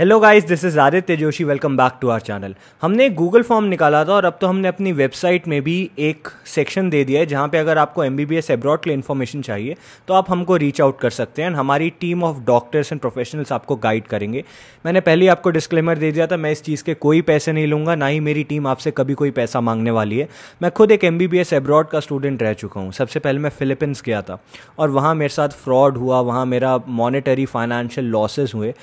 hello guys this is Aditya Joshi welcome back to our channel हमने एक Google form निकाला था और अब तो हमने अपनी वेबसाइट में भी एक सेक्शन दे दिया है जहाँ पे अगर आपको M B B S abroad के इन्फॉर्मेशन चाहिए तो आप हमको रीच आउट कर सकते हैं हमारी team of doctors and professionals आपको गाइड करेंगे मैंने पहले ही आपको डिस्क्लेमर दे दिया था मैं इस चीज़ के कोई पैसे नहीं लूँगा ना ही मेरी टीम आपसे कभी कोई पैसा मांगने वाली है मैं खुद एक M B B S abroad का स्टूडेंट रह चुका हूँ सबसे पहले मैं फिलिपिन्स गया था और वहाँ मेरे साथ फ्रॉड हुआ वहाँ मेरा मॉनिटरी फाइनेंशियल लॉसेज हुए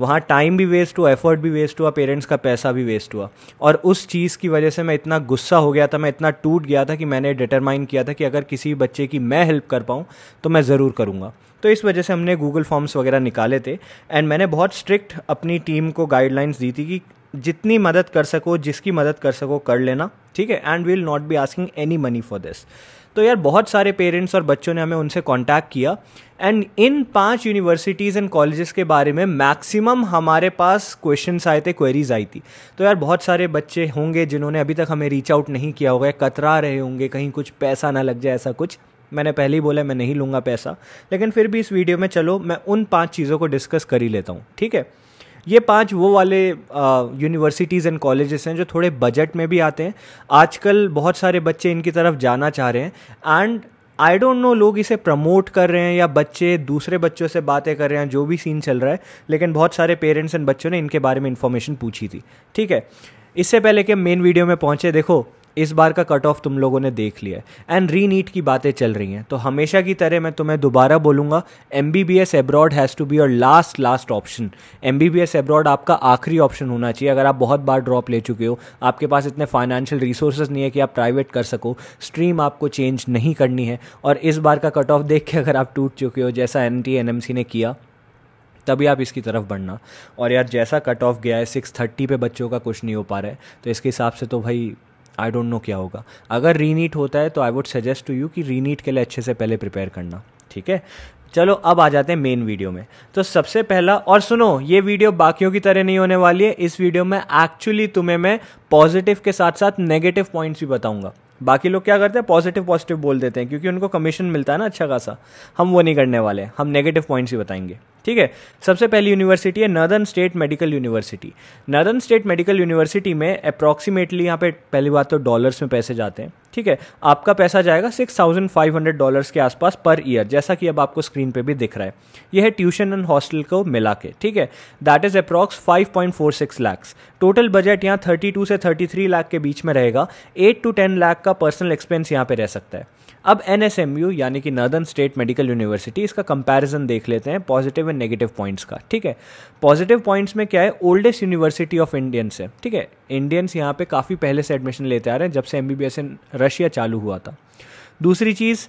वहाँ टाइम भी वेस्ट हुआ एफर्ट भी वेस्ट हुआ पेरेंट्स का पैसा भी वेस्ट हुआ और उस चीज़ की वजह से मैं इतना गुस्सा हो गया था मैं इतना टूट गया था कि मैंने डिटरमाइन किया था कि अगर किसी बच्चे की मैं हेल्प कर पाऊँ तो मैं ज़रूर करूँगा तो इस वजह से हमने गूगल फॉर्म्स वगैरह निकाले थे एंड मैंने बहुत स्ट्रिक्ट अपनी टीम को गाइडलाइंस दी थी कि जितनी मदद कर सको जिसकी मदद कर सको कर लेना ठीक है and we'll not be asking any money for this तो यार बहुत सारे पेरेंट्स और बच्चों ने हमें उनसे कांटेक्ट किया एंड इन पांच यूनिवर्सिटीज़ एंड कॉलेजेस के बारे में मैक्सिमम हमारे पास क्वेश्चन आए थे क्वेरीज आई थी तो यार बहुत सारे बच्चे होंगे जिन्होंने अभी तक हमें रीच आउट नहीं किया होगा कतरा रहे होंगे कहीं कुछ पैसा ना लग जाए ऐसा कुछ मैंने पहले ही बोला मैं नहीं लूँगा पैसा लेकिन फिर भी इस वीडियो में चलो मैं उन पाँच चीज़ों को डिस्कस कर ही लेता हूँ ठीक है ये पांच वो वाले यूनिवर्सिटीज़ एंड कॉलेजेस हैं जो थोड़े बजट में भी आते हैं आजकल बहुत सारे बच्चे इनकी तरफ जाना चाह रहे हैं एंड आई डोंट नो लोग इसे प्रमोट कर रहे हैं या बच्चे दूसरे बच्चों से बातें कर रहे हैं जो भी सीन चल रहा है लेकिन बहुत सारे पेरेंट्स एंड बच्चों ने इनके बारे में इन्फॉर्मेशन पूछी थी ठीक है इससे पहले कि मेन वीडियो में पहुंचे देखो इस बार का कट ऑफ तुम लोगों ने देख लिया है एंड री नीट की बातें चल रही हैं तो हमेशा की तरह मैं तुम्हें दोबारा बोलूँगा M B B S abroad has to be your last last option M B B S abroad आपका आखिरी ऑप्शन होना चाहिए अगर आप बहुत बार ड्रॉप ले चुके हो आपके पास इतने फाइनेंशियल रिसोर्सेज नहीं है कि आप प्राइवेट कर सको स्ट्रीम आपको चेंज नहीं करनी है और इस बार का कट ऑफ देख के अगर आप टूट चुके हो जैसा N T N M C ने किया तभी आप इसकी तरफ बढ़ना और यार जैसा कट ऑफ गया है सिक्स थर्टी पर बच्चों का कुछ नहीं हो पा रहा है तो इसके हिसाब से तो भाई आई डोंट नो क्या होगा अगर रीनीट होता है तो I would suggest to you कि रीनीट के लिए अच्छे से पहले प्रिपेयर करना ठीक है चलो अब आ जाते हैं मेन वीडियो में तो सबसे पहला और सुनो ये वीडियो बाकियों की तरह नहीं होने वाली है इस वीडियो में एक्चुअली तुम्हें मैं पॉजिटिव के साथ साथ नेगेटिव पॉइंट्स भी बताऊंगा बाकी लोग क्या करते हैं पॉजिटिव पॉजिटिव बोल देते हैं क्योंकि उनको कमीशन मिलता है ना अच्छा खासा हम वो नहीं करने वाले हम नेगेटिव पॉइंट्स ही बताएंगे ठीक है सबसे पहली यूनिवर्सिटी है northern state medical university northern state medical university में अप्रॉक्सीमेटली यहाँ पे पहली बात तो डॉलर्स में पैसे जाते हैं ठीक है आपका पैसा जाएगा six thousand five hundred dollars के आसपास पर ईयर जैसा कि अब आपको स्क्रीन पे भी दिख रहा है यह है ट्यूशन एंड हॉस्टल को मिला के ठीक है that is approx five point four six lakhs total budget यहाँ थर्टी टू से थर्टी थ्री लाख के बीच में रहेगा एट टू टेन लाख का पर्सनल एक्सपेंस यहाँ पे रह सकता है अब एन यानी कि नर्दर्न स्टेट मेडिकल यूनिवर्सिटी इसका कंपैरिजन देख लेते हैं पॉजिटिव एंड नेगेटिव पॉइंट्स का ठीक है पॉजिटिव पॉइंट्स में क्या है ओल्डेस्ट यूनिवर्सिटी ऑफ इंडियंस है ठीक है इंडियंस यहाँ पे काफ़ी पहले से एडमिशन लेते आ रहे हैं जब से एम बी रशिया चालू हुआ था दूसरी चीज़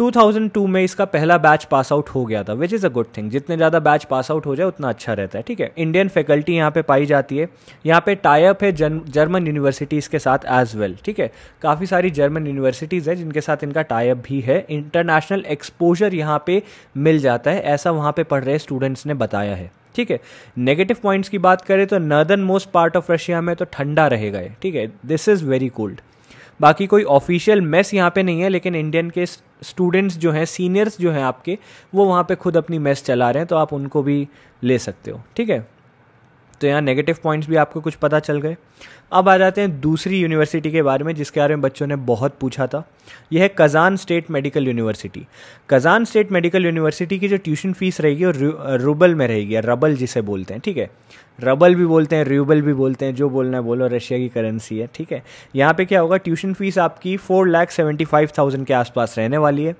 2002 में इसका पहला बैच पास आउट हो गया था which is a good thing जितने ज़्यादा बैच पास आउट हो जाए उतना अच्छा रहता है ठीक है इंडियन फैकल्टी यहाँ पे पाई जाती है यहाँ पे टाइप है जर्मन यूनिवर्सिटीज़ के साथ एज वेल ठीक है काफ़ी सारी जर्मन यूनिवर्सिटीज़ है जिनके साथ इनका टाइप भी है इंटरनेशनल एक्सपोजर यहाँ पर मिल जाता है ऐसा वहाँ पर पढ़ रहे स्टूडेंट्स ने बताया है ठीक है नेगेटिव पॉइंट्स की बात करें तो northernmost part of Russia में तो ठंडा रहेगा ठीक है दिस इज़ वेरी कोल्ड बाकी कोई ऑफिशियल मेस यहाँ पे नहीं है लेकिन इंडियन के स्टूडेंट्स जो हैं सीनियर्स जो हैं आपके वो वहाँ पे खुद अपनी मेस चला रहे हैं तो आप उनको भी ले सकते हो ठीक है तो यहाँ नेगेटिव पॉइंट्स भी आपको कुछ पता चल गए अब आ जाते हैं दूसरी यूनिवर्सिटी के बारे में जिसके बारे में बच्चों ने बहुत पूछा था यह है Kazan state medical university Kazan state medical university की जो ट्यूशन फीस रहेगी वो रूबल में रहेगी या रबल जिसे बोलते हैं ठीक है रबल भी बोलते हैं र्यूबल भी बोलते हैं जो बोलना है बोलो रशिया की करेंसी है ठीक है यहाँ पे क्या होगा ट्यूशन फीस आपकी four lakh seventy five thousand के आसपास रहने वाली है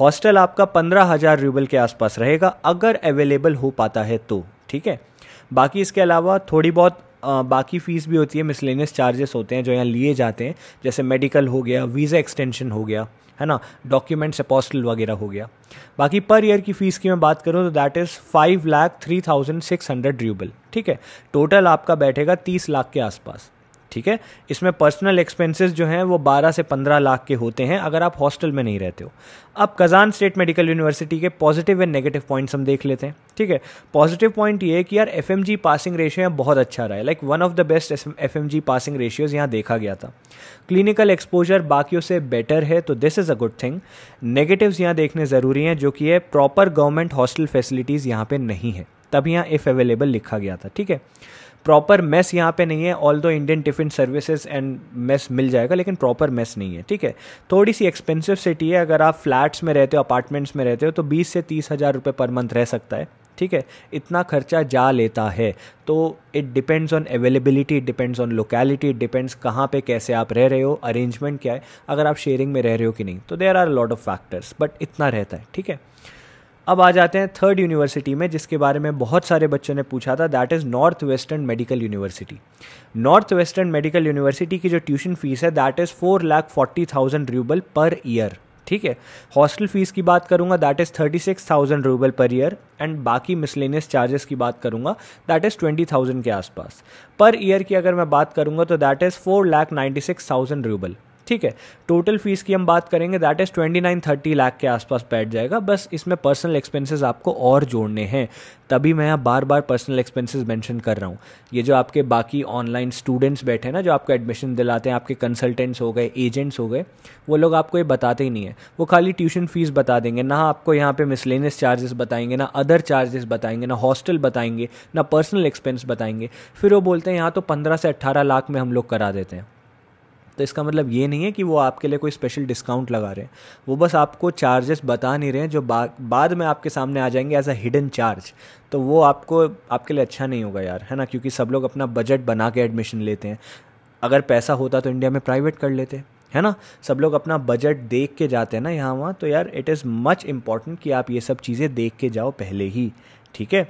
हॉस्टल आपका पंद्रह हज़ार र्यूबल के आसपास रहेगा अगर अवेलेबल हो पाता है तो ठीक है बाकी इसके अलावा थोड़ी बहुत बाकी फ़ीस भी होती है मिसलेनियस चार्जेस होते हैं जो यहाँ लिए जाते हैं जैसे मेडिकल हो गया वीज़ा एक्सटेंशन हो गया है ना डॉक्यूमेंट्स अपोस्टल वगैरह हो गया बाकी पर ईयर की फ़ीस की मैं बात करूँ तो that is five lakh three thousand six hundred rouble ठीक है टोटल आपका बैठेगा तीस लाख के आसपास ठीक है इसमें पर्सनल एक्सपेंसेस जो हैं वो 12 से 15 लाख के होते हैं अगर आप हॉस्टल में नहीं रहते हो अब कज़ान स्टेट मेडिकल यूनिवर्सिटी के पॉजिटिव एंड नेगेटिव पॉइंट्स हम देख लेते हैं ठीक है पॉजिटिव पॉइंट ये है कि यार एफ पासिंग रेशियो यहाँ बहुत अच्छा रहा है like one of the best F passing ratios यहाँ देखा गया था क्लिनिकल एक्सपोजर बाकियों से बेटर है तो this is a good thing negative यहाँ देखने ज़रूरी हैं जो कि है प्रॉपर गवर्नमेंट हॉस्टल फैसिलिटीज़ यहाँ पर नहीं है तब यहाँ इफ़ अवेलेबल लिखा गया था ठीक है प्रॉपर मेस यहाँ पे नहीं है although Indian tiffin services and mess मिल जाएगा लेकिन प्रॉपर मेस नहीं है ठीक है थोड़ी सी एक्सपेंसिव सिटी है अगर आप फ्लैट्स में रहते हो अपार्टमेंट्स में रहते हो तो बीस से तीस हज़ार रुपये पर मंथ रह सकता है ठीक है इतना खर्चा जा लेता है तो it depends on availability it depends on locality it depends कहाँ पे कैसे आप रह रहे हो अरेंजमेंट क्या है अगर आप शेयरिंग में रह रहे हो कि नहीं तो there are lot of factors but इतना रहता है ठीक है अब आ जाते हैं थर्ड यूनिवर्सिटी में जिसके बारे में बहुत सारे बच्चों ने पूछा था that is north western medical university north western medical university की जो ट्यूशन फीस है that is four lakh forty thousand rouble per year ठीक है हॉस्टल फीस की बात करूंगा that is thirty six thousand rouble per year and बाकी miscellaneous charges की बात करूंगा दैट इज़ ट्वेंटी थाउजेंड के आसपास पर ईयर की अगर मैं बात करूंगा तो that is four lakh ninety six thousand rouble ठीक है टोटल फीस की हम बात करेंगे that is twenty nine thirty lakh के आसपास बैठ जाएगा बस इसमें पर्सनल एक्सपेंसेस आपको और जोड़ने हैं तभी मैं यहाँ बार बार पर्सनल एक्सपेंसेस मेंशन कर रहा हूँ ये जो आपके बाकी ऑनलाइन स्टूडेंट्स बैठे हैं ना जो आपको एडमिशन दिलाते हैं आपके कंसल्टेंट्स हो गए एजेंट्स हो गए वो लोग आपको ये बताते ही नहीं है वो खाली ट्यूशन फीस बता देंगे ना आपको यहाँ पे मिसलेनियस चार्जेस बताएंगे ना अदर चार्जेस बताएंगे ना हॉस्टल बताएंगे ना पर्सनल एक्सपेंस बताएंगे फिर वो बोलते हैं यहाँ तो पंद्रह से अट्ठारह लाख में हम लोग करा देते हैं तो इसका मतलब ये नहीं है कि वो आपके लिए कोई स्पेशल डिस्काउंट लगा रहे हैं वो बस आपको चार्जेस बता नहीं रहे हैं जो बा, बाद में आपके सामने आ जाएंगे एज अ हिडन चार्ज तो वो आपको आपके लिए अच्छा नहीं होगा यार है ना क्योंकि सब लोग अपना बजट बना के एडमिशन लेते हैं अगर पैसा होता तो इंडिया में प्राइवेट कर लेते है ना सब लोग अपना बजट देख के जाते हैं ना यहाँ वहाँ तो यार इट इज़ मच इम्पॉर्टेंट कि आप ये सब चीज़ें देख के जाओ पहले ही ठीक है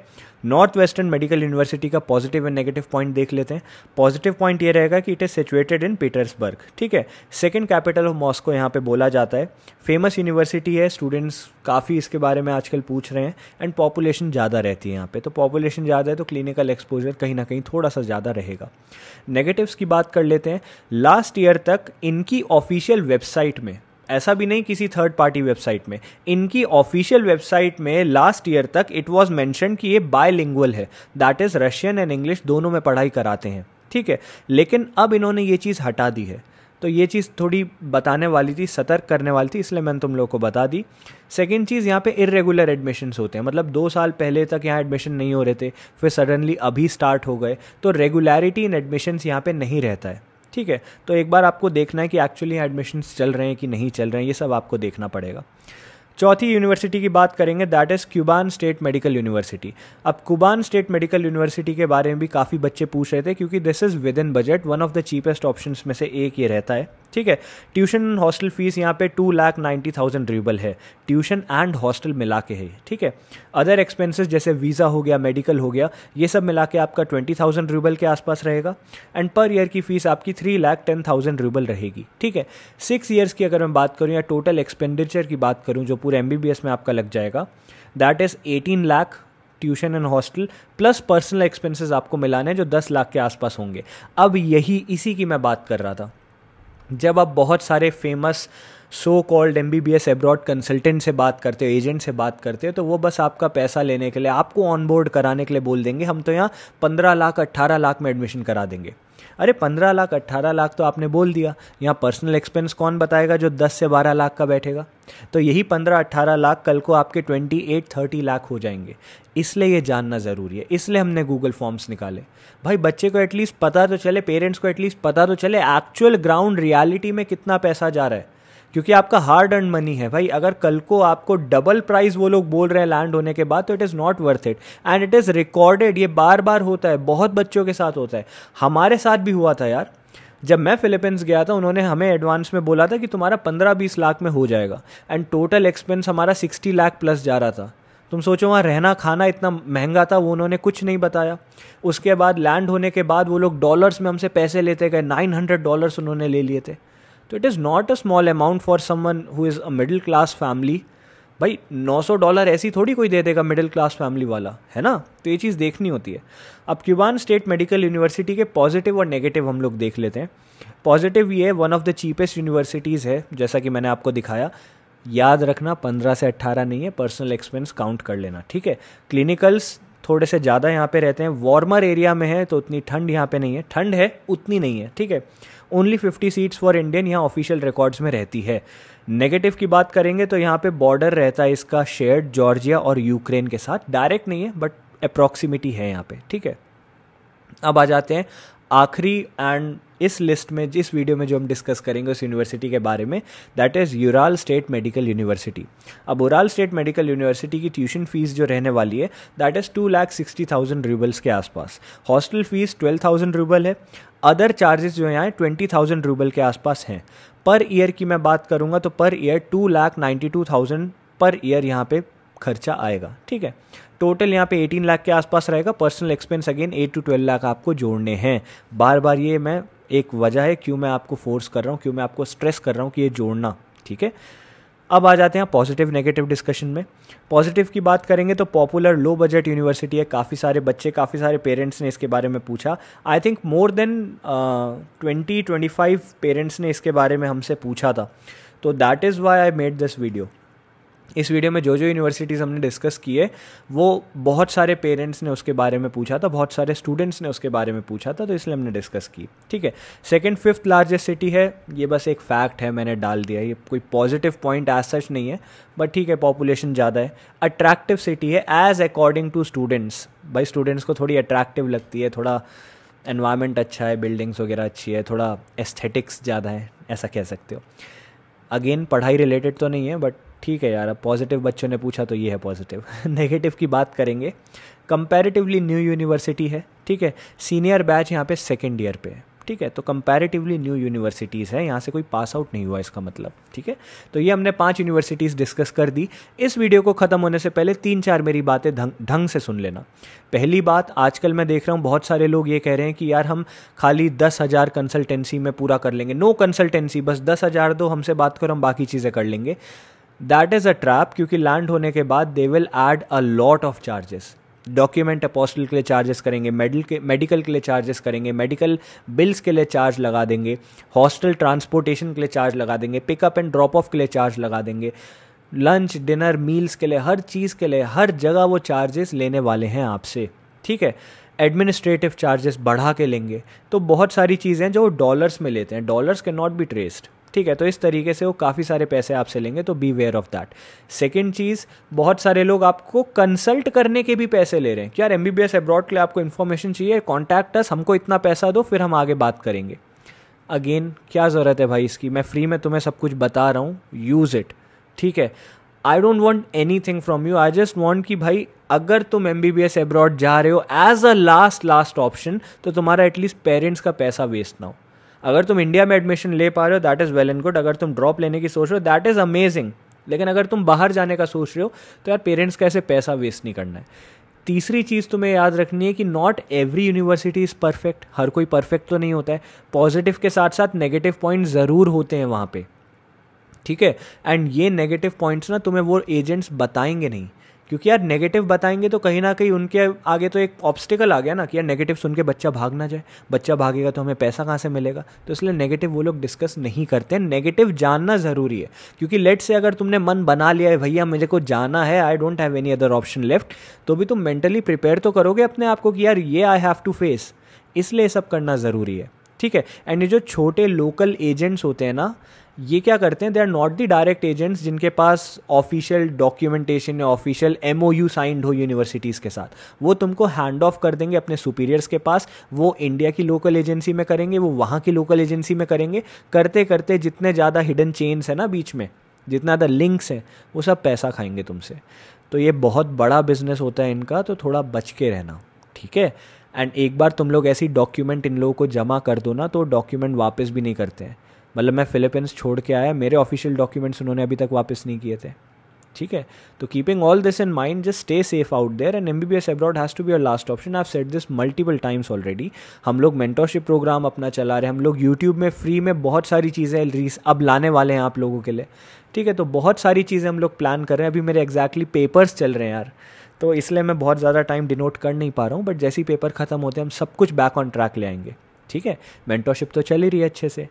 नॉर्थ वेस्टर्न मेडिकल यूनिवर्सिटी का पॉजिटिव एंड नेगेटिव पॉइंट देख लेते हैं पॉजिटिव पॉइंट ये रहेगा कि it is situated in Petersburg ठीक है सेकेंड कैपिटल ऑफ मॉस्को यहाँ पे बोला जाता है फेमस यूनिवर्सिटी है स्टूडेंट्स काफ़ी इसके बारे में आजकल पूछ रहे हैं एंड पॉपुलेशन ज़्यादा रहती है यहाँ पे तो पॉपुलेशन ज़्यादा है तो क्लिनिकल एक्सपोजर कहीं ना कहीं थोड़ा सा ज़्यादा रहेगा नेगेटिव्स की बात कर लेते हैं लास्ट ईयर तक इनकी ऑफिशियल वेबसाइट में ऐसा भी नहीं किसी थर्ड पार्टी वेबसाइट में इनकी ऑफिशियल वेबसाइट में लास्ट ईयर तक इट वॉज मैंशन कि ये बायलिंगुअल है that is Russian and English दोनों में पढ़ाई कराते हैं ठीक है लेकिन अब इन्होंने ये चीज़ हटा दी है तो ये चीज़ थोड़ी बताने वाली थी सतर्क करने वाली थी इसलिए मैंने तुम लोगों को बता दी सेकेंड चीज़ यहाँ पे इरेगुलर एडमिशन्स होते हैं मतलब दो साल पहले तक यहाँ एडमिशन नहीं हो रहे थे फिर सडनली अभी स्टार्ट हो गए तो रेगुलरिटी इन एडमिशन्स यहाँ पे नहीं रहता है ठीक है तो एक बार आपको देखना है कि एक्चुअली एडमिशन्स चल रहे हैं कि नहीं चल रहे हैं ये सब आपको देखना पड़ेगा चौथी यूनिवर्सिटी की बात करेंगे that is Kuban state medical university अब क्यूबान स्टेट मेडिकल यूनिवर्सिटी के बारे में भी काफ़ी बच्चे पूछ रहे थे क्योंकि this is within budget one of the cheapest option में से एक ये रहता है ठीक है ट्यूशन हॉस्टल फीस यहाँ पे two lakh ninety thousand rouble है ट्यूशन एंड हॉस्टल मिला के है ठीक है अदर एक्सपेंसेस जैसे वीज़ा हो गया मेडिकल हो गया ये सब मिला के आपका ट्वेंटी थाउजेंड रूबल के आसपास रहेगा एंड पर ईयर की फीस आपकी three lakh ten thousand rouble रहेगी ठीक है सिक्स ईयर्स की अगर मैं बात करूँ या टोटल एक्सपेंडिचर की बात करूँ जो पूरे एम में आपका लग जाएगा that is eighteen lakh tuition and hostel plus personal expenses आपको मिलाने हैं जो दस लाख के आसपास होंगे अब यही इसी की मैं बात कर रहा था जब आप बहुत सारे famous so called M B B S abroad consultant से बात करते हो एजेंट से बात करते हो तो वो बस आपका पैसा लेने के लिए आपको ऑनबोर्ड कराने के लिए बोल देंगे हम तो यहाँ पंद्रह लाख अट्ठारह लाख में एडमिशन करा देंगे अरे पंद्रह लाख अट्ठारह लाख तो आपने बोल दिया यहाँ पर्सनल एक्सपेंस कौन बताएगा जो दस से बारह लाख का बैठेगा तो यही पंद्रह अट्ठारह लाख कल को आपके ट्वेंटी एट थर्टी लाख हो जाएंगे इसलिए ये जानना ज़रूरी है इसलिए हमने गूगल फॉर्म्स निकाले भाई बच्चे को एटलीस्ट पता तो चले पेरेंट्स को एटलीस्ट पता तो चले एक्चुअल ग्राउंड रियलिटी में कितना पैसा जा रहा है क्योंकि आपका हार्ड अर्न मनी है भाई अगर कल को आपको डबल प्राइस वो लोग बोल रहे हैं लैंड होने के बाद तो it is not worth it and it is recorded ये बार बार होता है बहुत बच्चों के साथ होता है हमारे साथ भी हुआ था यार जब मैं फिलीपींस गया था उन्होंने हमें एडवांस में बोला था कि तुम्हारा पंद्रह बीस लाख में हो जाएगा एंड टोटल एक्सपेंस हमारा सिक्सटी लाख प्लस जा रहा था तुम सोचो वहाँ रहना खाना इतना महंगा था वो उन्होंने कुछ नहीं बताया उसके बाद लैंड होने के बाद वो लोग डॉलर्स में हमसे पैसे लेते गए नाइन हंड्रेड डॉलर्स उन्होंने ले लिए थे तो it is not a small amount for someone who is a middle class family भाई 900 डॉलर ऐसी थोड़ी कोई दे देगा मिडिल क्लास फैमिली वाला है ना तो ये चीज़ देखनी होती है अब क्यूबान स्टेट मेडिकल यूनिवर्सिटी के पॉजिटिव और नेगेटिव हम लोग देख लेते हैं पॉजिटिव ये one of the cheapest universities है जैसा कि मैंने आपको दिखाया याद रखना पंद्रह से अट्ठारह नहीं है पर्सनल एक्सपेंस काउंट कर लेना ठीक है क्लिनिकल्स थोड़े से ज़्यादा यहाँ पे रहते हैं वार्मर एरिया में है तो उतनी ठंड यहाँ पे नहीं है ठंड है उतनी नहीं है ठीक है only fifty seats for Indian यहाँ ऑफिशियल रिकॉर्ड्स में रहती है नेगेटिव की बात करेंगे तो यहाँ पे बॉर्डर रहता है इसका शेयर्ड जॉर्जिया और यूक्रेन के साथ डायरेक्ट नहीं है बट अप्रॉक्सीमेटी है यहाँ पे ठीक है अब आ जाते हैं आखिरी एंड इस लिस्ट में जिस वीडियो में जो हम डिस्कस करेंगे उस यूनिवर्सिटी के बारे में that is Ural state medical university अब उराल स्टेट मेडिकल यूनिवर्सिटी की ट्यूशन फीस जो रहने वाली है that is two lakh sixty thousand roubles के आसपास hostel fees twelve thousand rouble है अदर चार्जेस जो यहाँ ट्वेंटी थाउजेंड रूबल के आसपास हैं पर ईयर की मैं बात करूँगा तो per year two lakh ninety two thousand per year यहाँ पे खर्चा आएगा ठीक है टोटल यहाँ पे 18 लाख के आसपास रहेगा personal expense again 8 to 12 lakh आपको जोड़ने हैं बार बार ये मैं एक वजह है क्यों मैं आपको फोर्स कर रहा हूँ क्यों मैं आपको स्ट्रेस कर रहा हूँ कि ये जोड़ना ठीक है अब आ जाते हैं पॉजिटिव नेगेटिव डिस्कशन में पॉजिटिव की बात करेंगे तो पॉपुलर लो बजट यूनिवर्सिटी है काफ़ी सारे बच्चे काफ़ी सारे पेरेंट्स ने इसके बारे में पूछा I think more than twenty twenty five parents ने इसके बारे में हमसे पूछा था तो that is why I made this video इस वीडियो में जो जो यूनिवर्सिटीज़ हमने डिस्कस की है वो बहुत सारे पेरेंट्स ने उसके बारे में पूछा था बहुत सारे स्टूडेंट्स ने उसके बारे में पूछा था तो इसलिए हमने डिस्कस की ठीक है सेकेंड फिफ्थ लार्जेस्ट सिटी है ये बस एक फैक्ट है मैंने डाल दिया ये कोई पॉजिटिव पॉइंट एज सच नहीं है बट ठीक है पॉपुलेशन ज़्यादा है अट्रैक्टिव सिटी है एज अकॉर्डिंग टू स्टूडेंट्स भाई स्टूडेंट्स को थोड़ी अट्रैक्टिव लगती है थोड़ा एनवायरमेंट अच्छा है बिल्डिंग्स वगैरह अच्छी है थोड़ा एस्थेटिक्स ज़्यादा है ऐसा कह सकते हो अगेन पढ़ाई रिलेटेड तो नहीं है बट ठीक है यार अब पॉजिटिव बच्चों ने पूछा तो ये है पॉजिटिव नेगेटिव की बात करेंगे कंपैरेटिवली न्यू यूनिवर्सिटी है ठीक है सीनियर बैच यहाँ पे सेकेंड ईयर पे है ठीक है तो कंपैरेटिवली न्यू यूनिवर्सिटीज़ है यहाँ से कोई पास आउट नहीं हुआ इसका मतलब ठीक है तो ये हमने पांच यूनिवर्सिटीज़ डिस्कस कर दी इस वीडियो को ख़त्म होने से पहले तीन चार मेरी बातें ढंग से सुन लेना पहली बात आजकल मैं देख रहा हूँ बहुत सारे लोग ये कह रहे हैं कि यार हम खाली दस हज़ार कंसल्टेंसी में पूरा कर लेंगे नो कंसल्टेंसी बस दस हज़ार दो हमसे बात करो हम बाकी चीज़ें कर लेंगे दैट इज़ अ ट्रैप क्योंकि लैंड होने के बाद they will add a lot of charges document apostille के लिए चार्जेस करेंगे मेडिकल के मेडिकल के लिए चार्जेस करेंगे मेडिकल बिल्स के लिए चार्ज लगा देंगे हॉस्टल ट्रांसपोर्टेशन के लिए चार्ज लगा देंगे पिकअप एंड ड्रॉप ऑफ के लिए चार्ज लगा देंगे लंच डिनर मील्स के लिए हर चीज़ के लिए हर जगह वो चार्जेस लेने वाले हैं आपसे ठीक है एडमिनिस्ट्रेटिव चार्जेस बढ़ा के लेंगे तो बहुत सारी चीज़ें जो डॉलर्स में लेते हैं डॉलर्स के नॉट बी ट्रेस्ड ठीक है तो इस तरीके से वो काफ़ी सारे पैसे आपसे लेंगे तो beware of that second चीज़ बहुत सारे लोग आपको कंसल्ट करने के भी पैसे ले रहे हैं कि यार M B B S abroad के लिए आपको इन्फॉर्मेशन चाहिए कॉन्टैक्ट अस हमको इतना पैसा दो फिर हम आगे बात करेंगे अगेन क्या ज़रूरत है भाई इसकी मैं फ्री में तुम्हें सब कुछ बता रहा हूँ यूज़ इट ठीक है I don't want anything from you I just want कि भाई अगर तुम M B B S abroad जा रहे हो as a last last option तो तुम्हारा एटलीस्ट पेरेंट्स का पैसा वेस्ट ना हो अगर तुम इंडिया में एडमिशन ले पा रहे हो that is well and good अगर तुम ड्रॉप लेने की सोच रहे हो दैट इज़ अमेजिंग लेकिन अगर तुम बाहर जाने का सोच रहे हो तो यार पेरेंट्स का ऐसे पैसा वेस्ट नहीं करना है तीसरी चीज़ तुम्हें याद रखनी है कि not every university is perfect हर कोई परफेक्ट तो नहीं होता है पॉजिटिव के साथ साथ नेगेटिव पॉइंट ज़रूर होते हैं वहाँ पे ठीक है एंड ये नेगेटिव पॉइंट्स ना तुम्हें वो एजेंट्स बताएंगे नहीं क्योंकि यार नेगेटिव बताएंगे तो कहीं ना कहीं उनके आगे तो एक ऑब्स्टिकल आ गया ना कि यार नेगेटिव सुन के बच्चा भाग ना जाए बच्चा भागेगा तो हमें पैसा कहाँ से मिलेगा तो इसलिए नेगेटिव वो लोग डिस्कस नहीं करते नेगेटिव जानना ज़रूरी है क्योंकि लेट से अगर तुमने मन बना लिया है भैया मुझे को जाना है I don't have any other option left तो भी तुम मेंटली प्रिपेयर तो करोगे अपने आप को कि यार ये आई हैव टू फेस इसलिए सब करना ज़रूरी है ठीक है एंड ये जो छोटे लोकल एजेंट्स होते हैं ना ये क्या करते हैं they are not the direct agents जिनके पास ऑफिशियल डॉक्यूमेंटेशन या official M O U signed हो यूनिवर्सिटीज़ के साथ वो तुमको हैंड ऑफ कर देंगे अपने सुपीरियर्स के पास वो इंडिया की लोकल एजेंसी में करेंगे वो वहाँ की लोकल एजेंसी में करेंगे करते करते जितने ज़्यादा हिडन चेन्स हैं ना बीच में जितना ज़्यादा लिंक्स हैं वो सब पैसा खाएंगे तुमसे तो ये बहुत बड़ा बिजनेस होता है इनका तो थोड़ा बच के रहना ठीक है एंड एक बार तुम लोग ऐसी डॉक्यूमेंट इन लोगों को जमा कर दो ना तो डॉक्यूमेंट वापस भी नहीं करते हैं मतलब मैं फिलीपींस छोड़ के आया मेरे ऑफिशियल डॉक्यूमेंट्स उन्होंने अभी तक वापस नहीं किए थे ठीक है तो keeping all this in mind just stay safe out there and M B B S abroad has to be your last option I said this multiple times already हम लोग मेंटोरशिप प्रोग्राम अपना चला रहे हैं हम लोग यूट्यूब में free में बहुत सारी चीज़ें रीस अब लाने वाले हैं आप लोगों के लिए ठीक है तो बहुत सारी चीज़ें हम लोग प्लान कर रहे हैं अभी मेरे एग्जैक्टली exactly पेपर्स चल रहे हैं यार तो इसलिए मैं बहुत ज़्यादा टाइम डिनोट कर नहीं पा रहा हूँ बट जैसे ही पेपर ख़त्म होते हैं हम सब कुछ बैक ऑन ट्रैक ले आएंगे ठीक है मेंटोरशिप तो चल ही रही है अच्छे से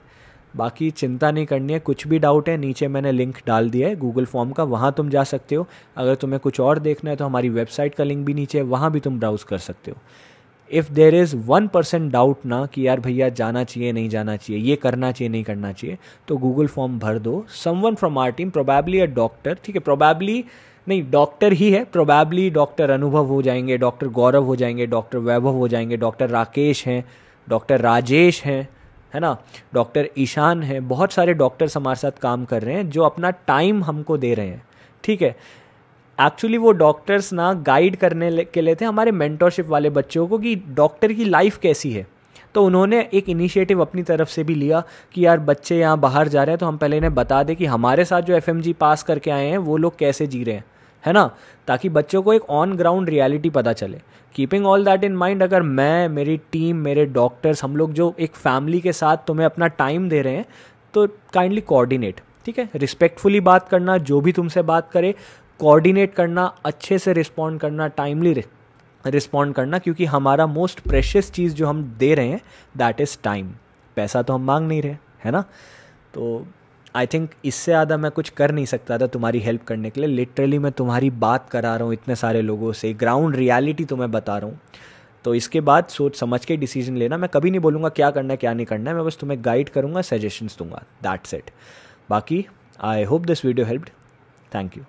बाकी चिंता नहीं करनी है कुछ भी डाउट है नीचे मैंने लिंक डाल दिया है गूगल फॉर्म का वहाँ तुम जा सकते हो अगर तुम्हें कुछ और देखना है तो हमारी वेबसाइट का लिंक भी नीचे है वहाँ भी तुम ब्राउज़ कर सकते हो if there is one percent doubt ना कि यार भैया जाना चाहिए नहीं जाना चाहिए ये करना चाहिए नहीं करना चाहिए तो गूगल फॉर्म भर दो someone from our team probably a doctor ठीक है प्रोबेबली नहीं डॉक्टर ही है प्रोबेबली डॉक्टर अनुभव हो जाएंगे डॉक्टर गौरव हो जाएंगे डॉक्टर वैभव हो जाएंगे डॉक्टर राकेश हैं डॉक्टर राजेश हैं है ना डॉक्टर ईशान है बहुत सारे डॉक्टर्स हमारे साथ काम कर रहे हैं जो अपना टाइम हमको दे रहे हैं ठीक है एक्चुअली वो डॉक्टर्स ना गाइड करने के लिए थे हमारे मेंटोरशिप वाले बच्चों को कि डॉक्टर की लाइफ कैसी है तो उन्होंने एक इनिशिएटिव अपनी तरफ से भी लिया कि यार बच्चे यहाँ बाहर जा रहे हैं तो हम पहले इन्हें बता दें कि हमारे साथ जो एफ पास करके आए हैं वो लोग कैसे जी रहे हैं है ना ताकि बच्चों को एक ऑन ग्राउंड रियलिटी पता चले keeping all that in mind अगर मैं मेरी टीम मेरे डॉक्टर्स हम लोग जो एक फैमिली के साथ तुम्हें अपना टाइम दे रहे हैं तो काइंडली कोऑर्डिनेट ठीक है रिस्पेक्टफुली बात करना जो भी तुमसे बात करे कोऑर्डिनेट करना अच्छे से रिस्पॉन्ड करना टाइमली रिस्पॉन्ड करना क्योंकि हमारा मोस्ट प्रेशियस चीज़ जो हम दे रहे हैं दैट इज़ टाइम पैसा तो हम मांग नहीं रहे है ना तो आई थिंक इससे ज़्यादा मैं कुछ कर नहीं सकता था तुम्हारी हेल्प करने के लिए लिटरली मैं तुम्हारी बात करा रहा हूँ इतने सारे लोगों से ग्राउंड रियलिटी तुम्हें बता रहा हूँ तो इसके बाद सोच समझ के डिसीजन लेना मैं कभी नहीं बोलूँगा क्या करना है क्या नहीं करना है मैं बस तुम्हें गाइड करूँगा सजेशंस दूंगा दैट्स इट बाकी I hope this video helped thank you